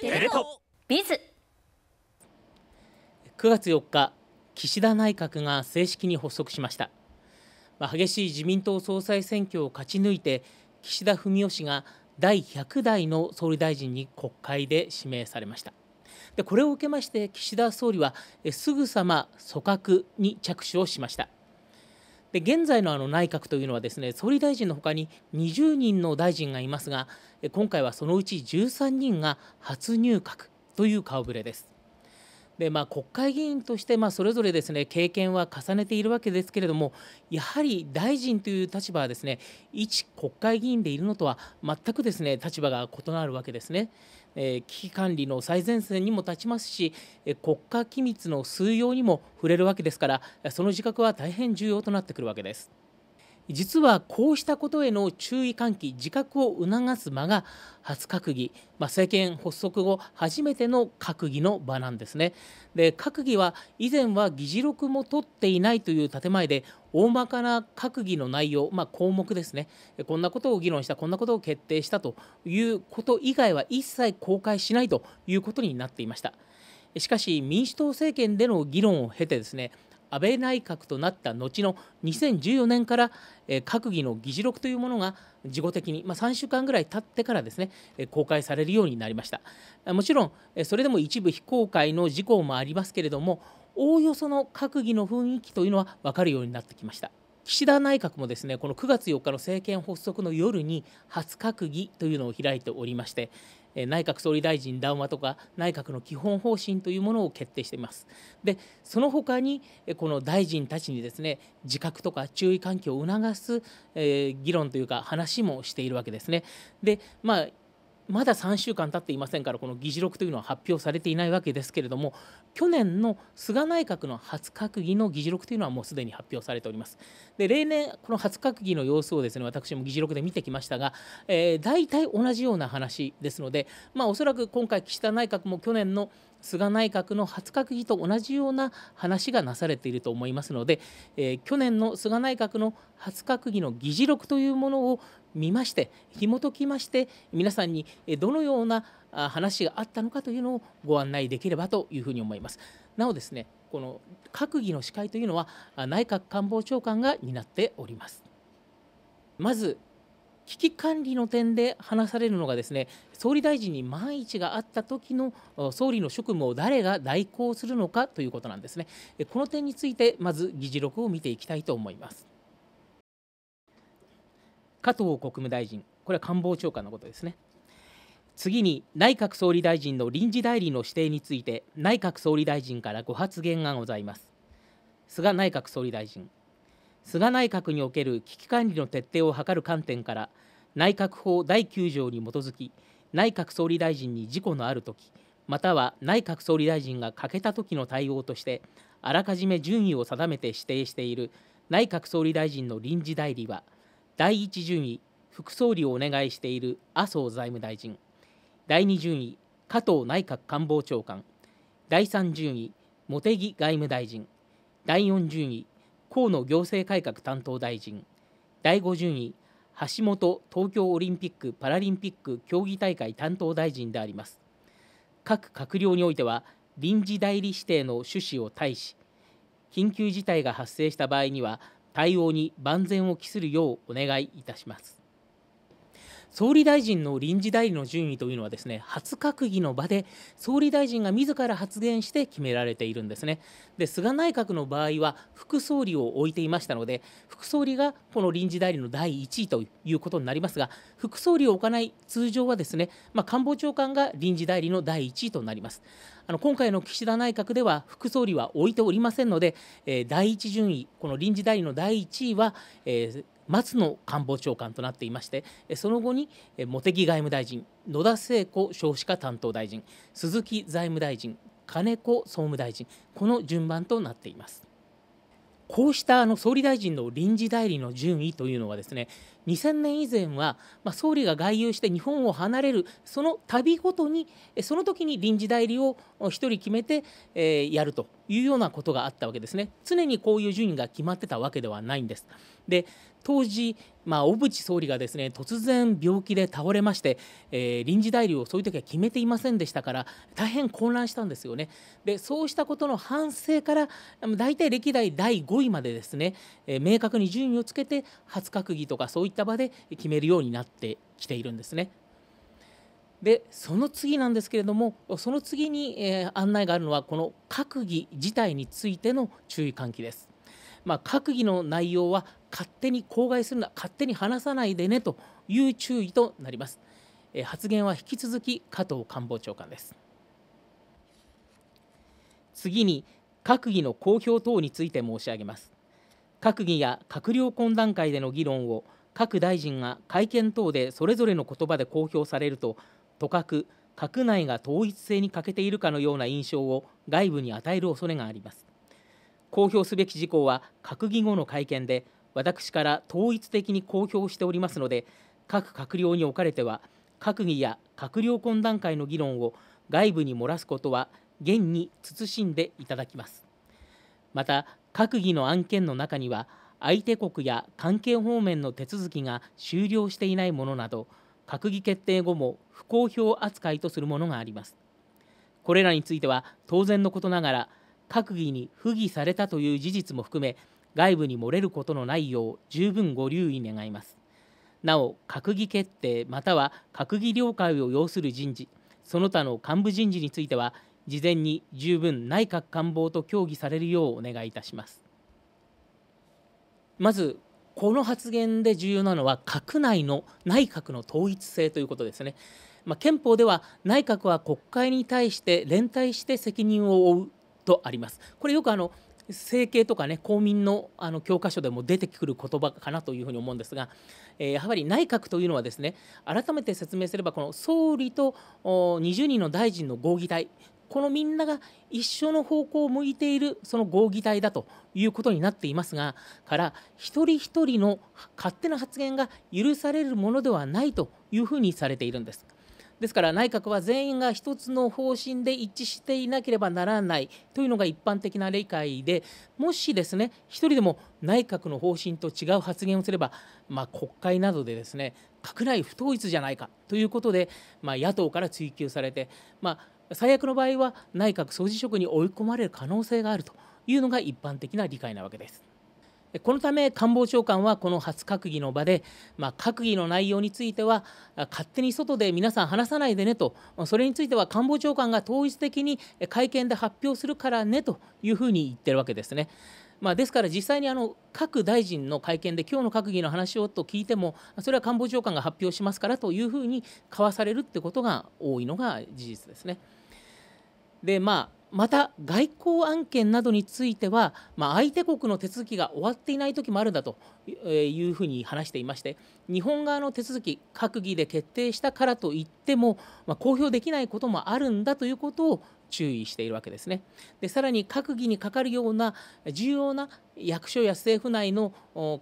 テレ東ビズ9月4日岸田内閣が正式に発足しました、まあ、激しい自民党総裁選挙を勝ち抜いて岸田文雄氏が第100代の総理大臣に国会で指名されましたでこれを受けまして岸田総理はすぐさま組閣に着手をしましたで現在のあの内閣というのはですね総理大臣のほかに20人の大臣がいますが今回はそのうち13人が初入閣という顔ぶれです。でまあ、国会議員として、まあ、それぞれですね経験は重ねているわけですけれどもやはり大臣という立場はですね一国会議員でいるのとは全くですね立場が異なるわけですね。え危機管理の最前線にも立ちますし、え国家機密の数用にも触れるわけですからその自覚は大変重要となってくるわけです。実はこうしたことへの注意喚起自覚を促す間が初閣議、まあ、政権発足後初めての閣議の場なんですねで閣議は以前は議事録も取っていないという建前で大まかな閣議の内容、まあ、項目ですねこんなことを議論したこんなことを決定したということ以外は一切公開しないということになっていましたしかし民主党政権での議論を経てですね安倍内閣となった後の2014年から、閣議の議事録というものが事後的に、まあ、3週間ぐらい経ってからですね、公開されるようになりましたもちろん、それでも一部非公開の事項もありますけれどもおおよその閣議の雰囲気というのは分かるようになってきました岸田内閣もですねこの9月4日の政権発足の夜に初閣議というのを開いておりまして内閣総理大臣談話とか内閣の基本方針というものを決定していますでその他にこの大臣たちにですね自覚とか注意喚起を促す議論というか話もしているわけですねでまあまだ3週間経っていませんからこの議事録というのは発表されていないわけですけれども去年の菅内閣の初閣議の議事録というのはもうすでに発表されておりますで例年この初閣議の様子をですね私も議事録で見てきましたが、えー、大体同じような話ですのでまあおそらく今回岸田内閣も去年の菅内閣の初閣議と同じような話がなされていると思いますので、えー、去年の菅内閣の初閣議の議事録というものを見まして紐解きまして皆さんにどのような話があったのかというのをご案内できればというふうに思います。なおですねこの閣議の司会というのは内閣官房長官が担っております。まず危機管理の点で話されるのがですね総理大臣に万一があった時の総理の職務を誰が代行するのかということなんですねこの点についてまず議事録を見ていきたいと思います加藤国務大臣これは官房長官のことですね次に内閣総理大臣の臨時代理の指定について内閣総理大臣からご発言がございます菅内閣総理大臣菅内閣における危機管理の徹底を図る観点から内閣法第9条に基づき内閣総理大臣に事故のあるときまたは内閣総理大臣が欠けた時の対応としてあらかじめ順位を定めて指定している内閣総理大臣の臨時代理は第1順位副総理をお願いしている麻生財務大臣第2順位加藤内閣官房長官第3順位茂木外務大臣第4順位河野行政改革担当大臣第50位橋本東京オリンピック・パラリンピック競技大会担当大臣であります各閣僚においては臨時代理指定の趣旨を対し緊急事態が発生した場合には対応に万全を期するようお願いいたします総理大臣の臨時代理の順位というのはですね初閣議の場で総理大臣が自ら発言して決められているんですねで菅内閣の場合は副総理を置いていましたので副総理がこの臨時代理の第1位ということになりますが副総理を置かない通常はですね、まあ、官房長官が臨時代理の第1位となりますあの今回の岸田内閣では副総理は置いておりませんので、えー、第1順位この臨時代理の第1位は、えー松野官房長官となっていましてその後に茂木外務大臣野田聖子少子化担当大臣鈴木財務大臣金子総務大臣この順番となっています。こうしたあの総理大臣の臨時代理の順位というのはですね2000年以前は、ま総理が外遊して日本を離れるその度ごとにその時に臨時代理を1人決めて、えやるというようなことがあったわけですね常にこういう順位が決まってたわけではないんですで当時、まあ、小渕総理がですね突然病気で倒れまして、えー、臨時代理をそういう時は決めていませんでしたから大変混乱したんですよねでそうしたことの反省から大体歴代第5位までですね、えー、明確に順位をつけて初閣議とかそういった場で決めるようになってきているんですね。でその次なんですけれどもその次に、えー、案内があるのはこの閣議自体についての注意喚起です。まあ、閣議の内容は勝手に口外するな勝手に話さないでねという注意となります。えー、発言は引き続き加藤官房長官です。次に閣議の公表等について申し上げます。閣議や閣僚懇談会での議論を各大臣が会見等でそれぞれの言葉で公表されるととかく閣内が統一性に欠けているかのような印象を外部に与える恐れがあります公表すべき事項は閣議後の会見で私から統一的に公表しておりますので各閣僚におかれては閣議や閣僚懇談会の議論を外部に漏らすことは現に慎んでいただきますまた閣議の案件の中には相手国や関係方面の手続きが終了していないものなど閣議決定後も不公表扱いとするものがありますこれらについては当然のことながら閣議に不議されたという事実も含め外部に漏れることのないよう十分ご留意願いますなお閣議決定または閣議了解を要する人事その他の幹部人事については事前に十分内閣官房と協議されるようお願いいたしますまずこの発言で重要なのは閣内の内閣の統一性ということですね。まあ、憲法では内閣は国会に対して連帯して責任を負うとあります。これよくあの政経とかね公民のあの教科書でも出てくる言葉かなというふうに思うんですが、えー、やはり内閣というのはですね改めて説明すればこの総理と20人の大臣の合議体このみんなが一緒の方向を向いているその合議体だということになっていますがから一人一人の勝手な発言が許されるものではないというふうにされているんです。ですから内閣は全員が一つの方針で一致していなければならないというのが一般的な理解でもしですね1人でも内閣の方針と違う発言をすれば、まあ、国会などでですね閣内不統一じゃないかということで、まあ、野党から追及されて、まあ、最悪の場合は内閣総辞職に追い込まれる可能性があるというのが一般的な理解なわけです。このため官房長官はこの初閣議の場で、まあ、閣議の内容については勝手に外で皆さん話さないでねとそれについては官房長官が統一的に会見で発表するからねというふうに言ってるわけですね。まあ、ですから実際にあの各大臣の会見で今日の閣議の話をと聞いてもそれは官房長官が発表しますからというふうに交わされるってことが多いのが事実ですね。で、まあ、また外交案件などについては、まあ、相手国の手続きが終わっていない時もあるんだというふうに話していまして日本側の手続き閣議で決定したからといっても、まあ、公表できないこともあるんだということを注意しているわけですね。でさらに閣議にかかるような重要な役所や政府内の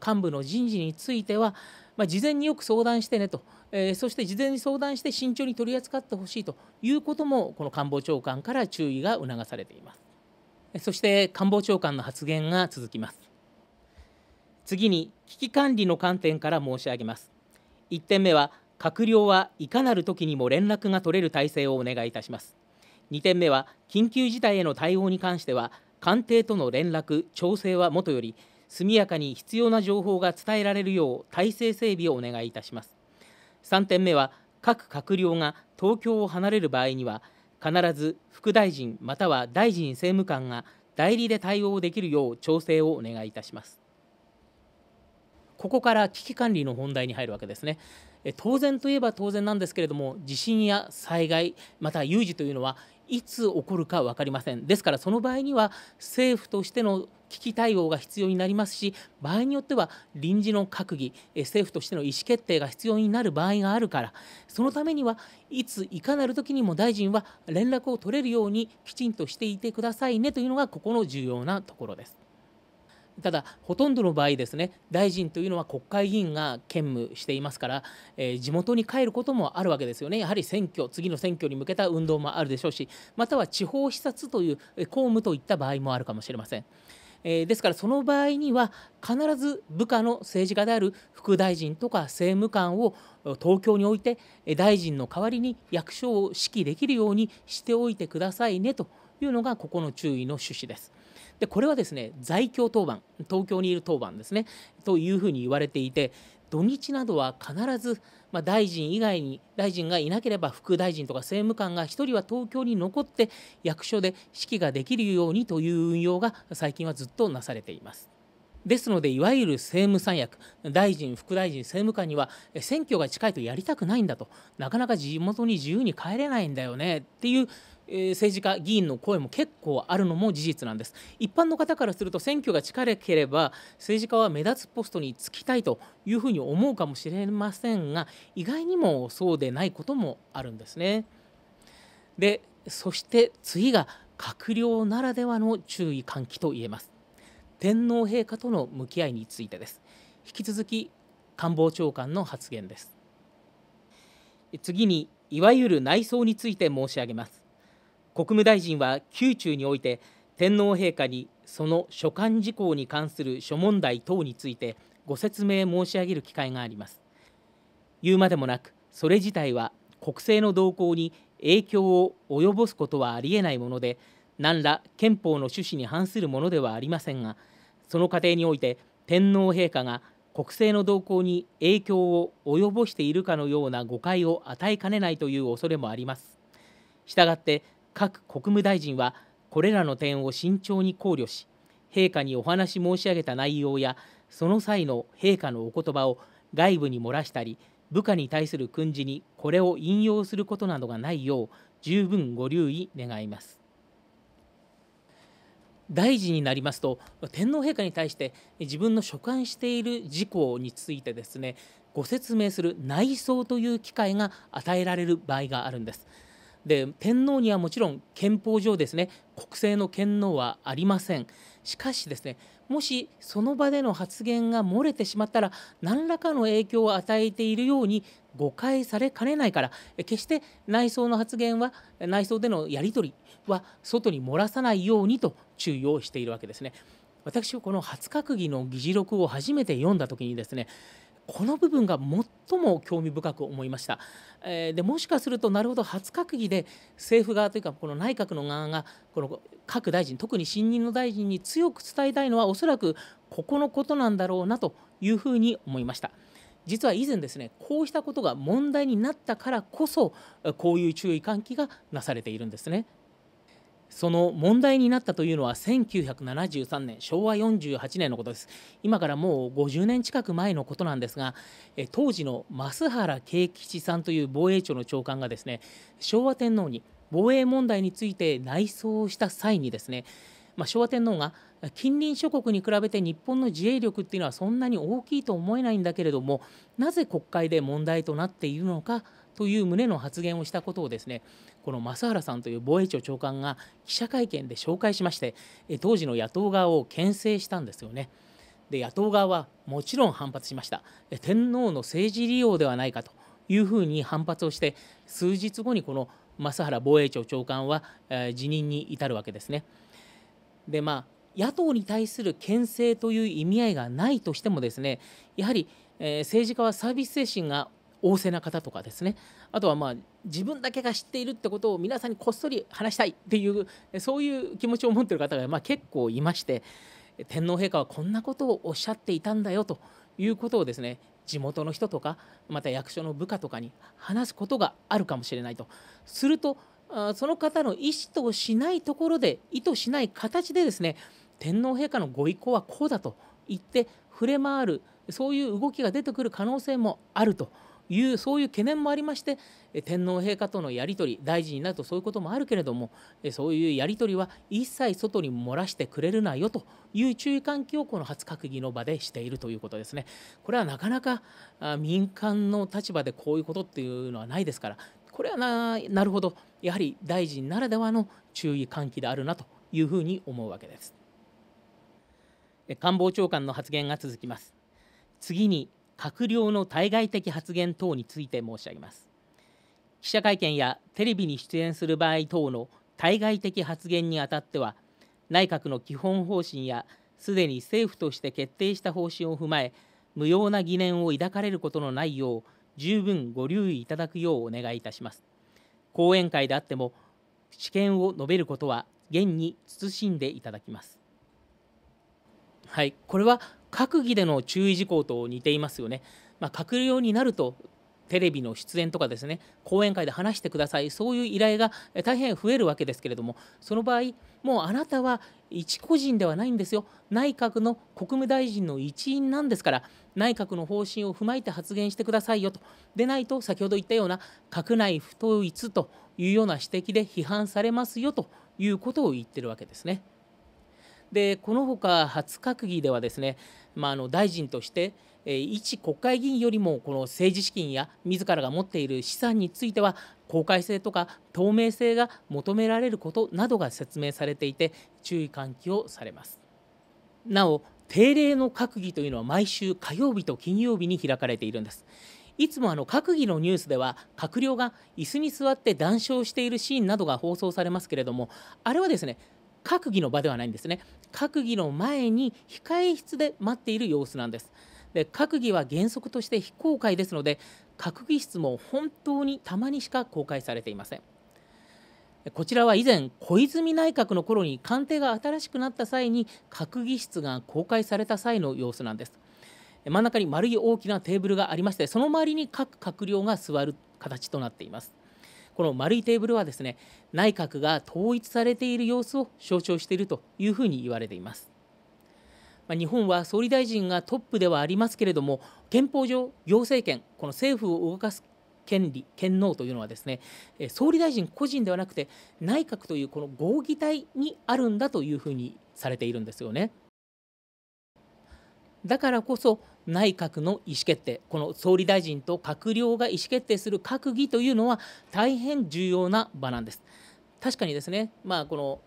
幹部の人事についてはまあ、事前によく相談してねと、えー、そして事前に相談して慎重に取り扱ってほしいということもこの官房長官から注意が促されていますそして官房長官の発言が続きます次に危機管理の観点から申し上げます1点目は閣僚はいかなる時にも連絡が取れる体制をお願いいたします2点目は緊急事態への対応に関しては官邸との連絡調整はもとより速やかに必要な情報が伝えられるよう体制整備をお願いいたします3点目は各閣僚が東京を離れる場合には必ず副大臣または大臣政務官が代理で対応できるよう調整をお願いいたしますここから危機管理の本題に入るわけですね当然といえば当然なんですけれども地震や災害また有事というのはいつ起こるか分かりませんですからその場合には政府としての危機対応が必要になりますし場合によっては臨時の閣議政府としての意思決定が必要になる場合があるからそのためにはいついかなる時にも大臣は連絡を取れるようにきちんとしていてくださいねというのがここの重要なところです。ただほとんどの場合ですね大臣というのは国会議員が兼務していますから、えー、地元に帰ることもあるわけですよねやはり選挙次の選挙に向けた運動もあるでしょうしまたは地方視察という公務といった場合もあるかもしれません。えー、ですからその場合には必ず部下の政治家である副大臣とか政務官を東京において大臣の代わりに役所を指揮できるようにしておいてくださいねというのがここの注意の趣旨です。でこれはですね在京当番東京にいる当番ですねというふうに言われていて土日などは必ず、まあ、大臣以外に大臣がいなければ副大臣とか政務官が1人は東京に残って役所で指揮ができるようにという運用が最近はずっとなされています。ですのでいわゆる政務三役大臣副大臣政務官には選挙が近いとやりたくないんだとなかなか地元に自由に帰れないんだよねっていうえ政治家議員の声も結構あるのも事実なんです一般の方からすると選挙が近ければ政治家は目立つポストに就きたいというふうに思うかもしれませんが意外にもそうでないこともあるんですねでそして次が閣僚ならではの注意喚起と言えます天皇陛下との向き合いについてです引き続き官房長官の発言です次にいわゆる内装について申し上げます国務大臣は宮中において天皇陛下にその所管事項に関する諸問題等についてご説明申し上げる機会があります言うまでもなくそれ自体は国政の動向に影響を及ぼすことはありえないもので何ら憲法の趣旨に反するものではありませんがその過程において天皇陛下が国政の動向に影響を及ぼしているかのような誤解を与えかねないという恐れもあります。したがって各国務大臣はこれらの点を慎重に考慮し陛下にお話し申し上げた内容やその際の陛下のお言葉を外部に漏らしたり部下に対する訓示にこれを引用することなどがないよう十分ご留意願います大臣になりますと天皇陛下に対して自分の所管している事項についてですねご説明する内装という機会が与えられる場合があるんです。で天皇にはもちろん憲法上ですね国政の権能はありませんしかしですねもしその場での発言が漏れてしまったら何らかの影響を与えているように誤解されかねないから決して内装の発言は内装でのやり取りは外に漏らさないようにと注意をしているわけですね。私はこの初閣議の議事録を初めて読んだ時にですねこの部分が最も興味深く思いました。えー、でもしかするとなるほど初閣議で政府側というかこの内閣の側がこの各大臣特に新任の大臣に強く伝えたいのはおそらくここのことなんだろうなというふうに思いました。実は以前ですねこうしたことが問題になったからこそこういう注意喚起がなされているんですね。その問題になったというのは1973年昭和48年のことです今からもう50年近く前のことなんですが当時の増原慶吉さんという防衛庁の長官がですね昭和天皇に防衛問題について内装した際にですね、まあ、昭和天皇が近隣諸国に比べて日本の自衛力っていうのはそんなに大きいと思えないんだけれどもなぜ国会で問題となっているのかという旨の発言をしたことをですねこの増原さんという防衛庁長官が記者会見で紹介しまして当時の野党側を牽制したんですよね。で野党側はもちろん反発しました天皇の政治利用ではないかというふうに反発をして数日後にこの増原防衛庁長官は、え辞任に至るわけですね。でまあ野党に対する牽制という意味合いがないとしてもですねやはり、え政治家はサービス精神が大勢な方とかですねあとはまあ自分だけが知っているってことを皆さんにこっそり話したいっていうそういう気持ちを持ってる方がま結構いまして天皇陛下はこんなことをおっしゃっていたんだよということをですね地元の人とかまた役所の部下とかに話すことがあるかもしれないとするとその方の意思としないところで意図しない形でですね天皇陛下のご意向はこうだと言って触れ回るそういう動きが出てくる可能性もあると。いうそういう懸念もありまして天皇陛下とのやり取り大臣になるとそういうこともあるけれどもそういうやり取りは一切外に漏らしてくれるなよという注意喚起をこの初閣議の場でしているということですね。これはなかなか民間の立場でこういうことっていうのはないですからこれはななるほどやはり大臣ならではの注意喚起であるなというふうに思うわけです。官房長官の発言が続きます。次に閣僚の対外的発言等について申し上げます記者会見やテレビに出演する場合等の対外的発言にあたっては内閣の基本方針やすでに政府として決定した方針を踏まえ無用な疑念を抱かれることのないよう十分ご留意いただくようお願いいたします講演会であっても知見を述べることは現に慎んでいただきますはいこれは閣議での注意事項と似ていますよね。まあ、閣僚になるとテレビの出演とかですね講演会で話してくださいそういう依頼が大変増えるわけですけれどもその場合もうあなたは一個人ではないんですよ内閣の国務大臣の一員なんですから内閣の方針を踏まえて発言してくださいよとでないと先ほど言ったような閣内不統一というような指摘で批判されますよということを言ってるわけですね。でこのほか初閣議ではですね、まあ、あの大臣として、えー、一国会議員よりもこの政治資金や自らが持っている資産については公開性とか透明性が求められることなどが説明されていて注意喚起をされます。なお定例の閣議というのは毎週火曜日と金曜日に開かれているんです。いつもあの閣議のニュースでは閣僚が椅子に座って談笑しているシーンなどが放送されますけれどもあれはですね閣議の場ではないんですね閣議の前に控え室で待っている様子なんですで閣議は原則として非公開ですので閣議室も本当にたまにしか公開されていませんこちらは以前小泉内閣の頃に官邸が新しくなった際に閣議室が公開された際の様子なんです真ん中に丸い大きなテーブルがありましてその周りに各閣僚が座る形となっていますこの丸いテーブルはですね内閣が統一されている様子を象徴しているというふうに言われています。ま日本は総理大臣がトップではありますけれども憲法上行政権この政府を動かす権利権能というのはですね総理大臣個人ではなくて内閣というこの合議体にあるんだというふうにされているんですよね。だからこそ内閣の意思決定この総理大臣と閣僚が意思決定する閣議というのは大変重要な場なんです確かにですねまあこの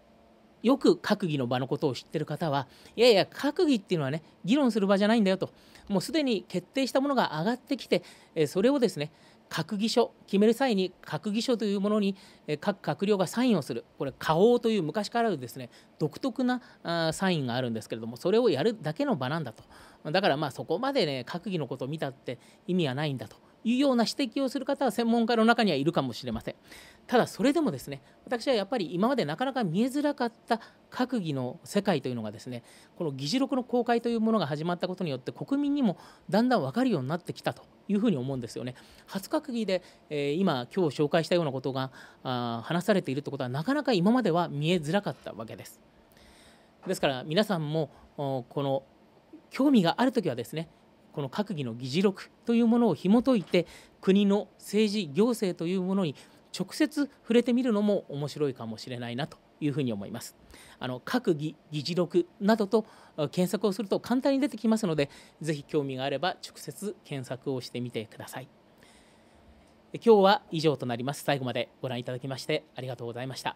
よく閣議の場のことを知ってる方はいやいや閣議っていうのはね議論する場じゃないんだよともうすでに決定したものが上がってきてそれをですね閣議書決める際に閣議書というものに各閣僚がサインをするこれ花王という昔からあるですね独特なサインがあるんですけれどもそれをやるだけの場なんだとだからまあそこまでね閣議のことを見たって意味はないんだと。いうような指摘をする方は専門家の中にはいるかもしれませんただそれでもですね私はやっぱり今までなかなか見えづらかった閣議の世界というのがですねこの議事録の公開というものが始まったことによって国民にもだんだん分かるようになってきたというふに思うんですよね。初閣議で、えー、今今日紹介したようなことがあ話されているということはなかなか今までは見えづらかったわけです。ですから皆さんもこの興味がある時はですねこの閣議の議事録というものを紐解いて国の政治行政というものに直接触れてみるのも面白いかもしれないなというふうに思います。あの閣議議事録などと検索をすると簡単に出てきますのでぜひ興味があれば直接検索をしてみてください。今日は以上となります。最後までご覧いただきましてありがとうございました。